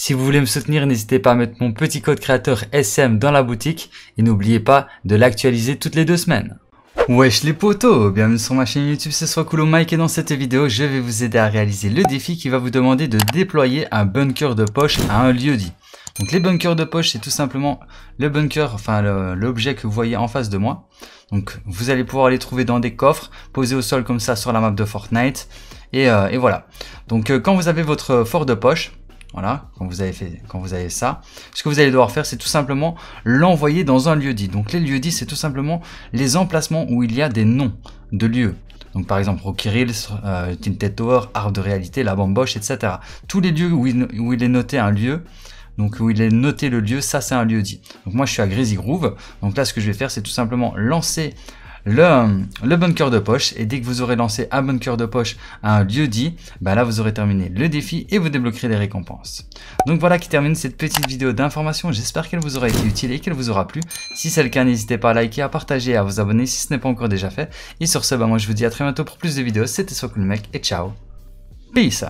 Si vous voulez me soutenir, n'hésitez pas à mettre mon petit code créateur SM dans la boutique et n'oubliez pas de l'actualiser toutes les deux semaines. Wesh les potos, bienvenue sur ma chaîne YouTube, ce soit Cool Mike et dans cette vidéo, je vais vous aider à réaliser le défi qui va vous demander de déployer un bunker de poche à un lieu dit. Donc les bunkers de poche, c'est tout simplement le bunker, enfin l'objet que vous voyez en face de moi. Donc vous allez pouvoir les trouver dans des coffres, posés au sol comme ça sur la map de Fortnite. Et, euh, et voilà. Donc euh, quand vous avez votre fort de poche, voilà, quand vous avez fait, quand vous avez ça, ce que vous allez devoir faire, c'est tout simplement l'envoyer dans un lieu dit. Donc les lieux dits, c'est tout simplement les emplacements où il y a des noms de lieux. Donc par exemple Rocky Reels, euh, Tinted Tower, Art de réalité, La Bamboche, etc. Tous les lieux où il, est noté un lieu, donc où il est noté le lieu, ça c'est un lieu dit. Donc moi je suis à Greasy Groove, donc là ce que je vais faire c'est tout simplement lancer le, le bunker de poche. Et dès que vous aurez lancé un bunker de poche à un lieu dit, bah là vous aurez terminé le défi et vous débloquerez les récompenses. Donc voilà qui termine cette petite vidéo d'information. J'espère qu'elle vous aura été utile et qu'elle vous aura plu. Si c'est le cas, n'hésitez pas à liker, à partager, à vous abonner si ce n'est pas encore déjà fait. Et sur ce, bah moi je vous dis à très bientôt pour plus de vidéos. C'était le Mec et ciao. Peace